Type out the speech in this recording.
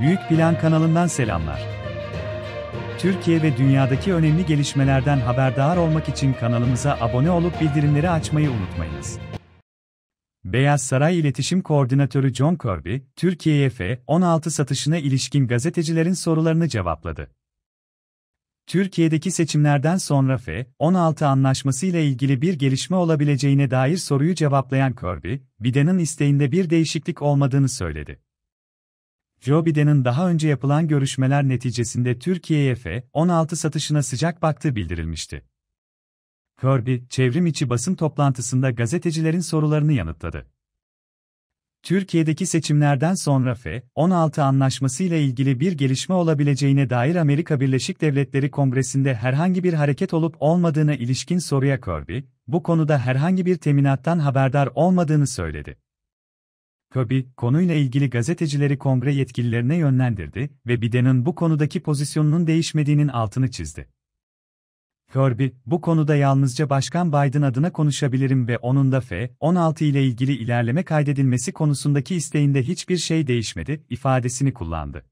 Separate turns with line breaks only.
Büyük Plan kanalından selamlar. Türkiye ve dünyadaki önemli gelişmelerden haberdar olmak için kanalımıza abone olup bildirimleri açmayı unutmayınız. Beyaz Saray İletişim Koordinatörü John Kirby, Türkiye'ye F-16 satışına ilişkin gazetecilerin sorularını cevapladı. Türkiye'deki seçimlerden sonra F-16 e anlaşması ile ilgili bir gelişme olabileceğine dair soruyu cevaplayan Kirby, Biden'ın isteğinde bir değişiklik olmadığını söyledi. Joe Biden'ın daha önce yapılan görüşmeler neticesinde Türkiye'ye F-16 e satışına sıcak baktığı bildirilmişti. Kirby, çevrim içi basın toplantısında gazetecilerin sorularını yanıtladı. Türkiye'deki seçimlerden sonra F-16 e anlaşması ile ilgili bir gelişme olabileceğine dair Amerika Birleşik Devletleri Kongresi'nde herhangi bir hareket olup olmadığına ilişkin soruya Kirby, bu konuda herhangi bir teminattan haberdar olmadığını söyledi. Kirby, konuyla ilgili gazetecileri kongre yetkililerine yönlendirdi ve Biden'ın bu konudaki pozisyonunun değişmediğinin altını çizdi. Kirby, bu konuda yalnızca Başkan Biden adına konuşabilirim ve onun da F-16 ile ilgili ilerleme kaydedilmesi konusundaki isteğinde hiçbir şey değişmedi, ifadesini kullandı.